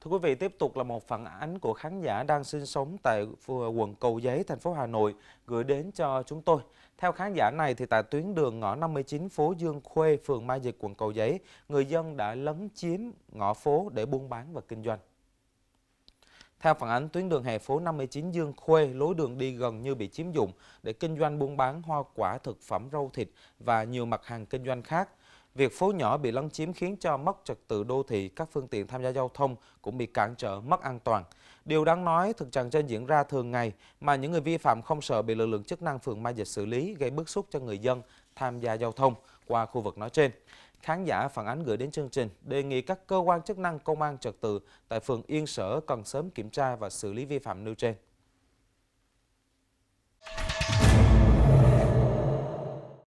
Thưa quý vị, tiếp tục là một phản ánh của khán giả đang sinh sống tại quận Cầu Giấy, thành phố Hà Nội gửi đến cho chúng tôi. Theo khán giả này thì tại tuyến đường ngõ 59 phố Dương Khuê, phường Mai Dịch, quận Cầu Giấy, người dân đã lấn chiếm ngõ phố để buôn bán và kinh doanh. Theo phản ánh, tuyến đường hè phố 59 Dương Khuê, lối đường đi gần như bị chiếm dụng để kinh doanh buôn bán hoa quả, thực phẩm, rau thịt và nhiều mặt hàng kinh doanh khác. Việc phố nhỏ bị lấn chiếm khiến cho mất trật tự đô thị, các phương tiện tham gia giao thông cũng bị cản trở, mất an toàn. Điều đáng nói, thực trạng trên diễn ra thường ngày mà những người vi phạm không sợ bị lực lượng chức năng phường Mai Dịch xử lý gây bức xúc cho người dân tham gia giao thông qua khu vực nói trên. Khán giả phản ánh gửi đến chương trình đề nghị các cơ quan chức năng công an trật tự tại phường Yên Sở cần sớm kiểm tra và xử lý vi phạm nêu trên.